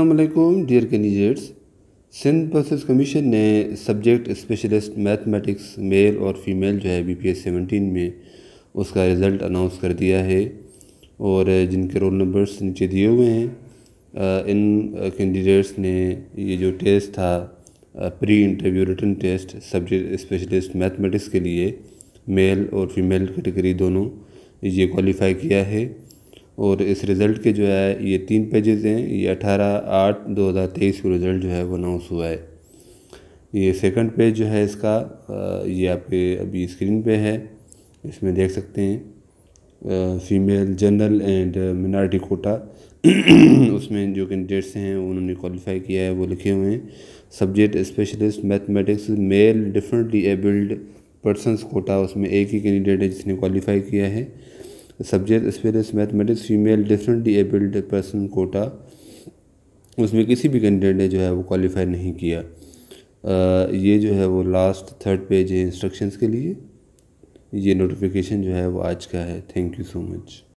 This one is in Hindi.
असलकुम dear candidates Sindh process commission ने सब्जेक्ट स्पेशलिस्ट मैथमेटिक्स मेल और फीमेल जो है बी पी एस सेवनटीन में उसका रिज़ल्ट अनाउंस कर दिया है और जिनके रोल नंबर्स नीचे दिए हुए हैं इन कैंडिडेट्स ने ये जो टेस्ट था pre interview written test subject specialist mathematics के लिए मेल और फीमेल कैटेगरी दोनों ये क्वालिफाई किया है और इस रिज़ल्ट के जो है ये तीन पेजेज़ हैं ये अठारह आठ दो हज़ार तेईस को रिज़ल्ट जो है वो अनाउंस हुआ है ये सेकंड पेज जो है इसका ये आप अभी स्क्रीन पे है इसमें देख सकते हैं female general and minority quota उसमें जो कैंडिडेट्स हैं उन्होंने क्वालिफाई किया है वो लिखे हुए हैं subject specialist mathematics male differently abled persons quota उसमें एक ही कैंडिडेट है जिसने क्वालिफाई किया है subject specialist mathematics female differently abled person quota उसमें किसी भी कैंडिडेट ने जो है वो क्वालिफाई नहीं किया आ, ये जो है वो लास्ट थर्ड पेज है इंस्ट्रक्शंस के लिए ये नोटिफिकेशन जो है वो आज का है थैंक यू सो मच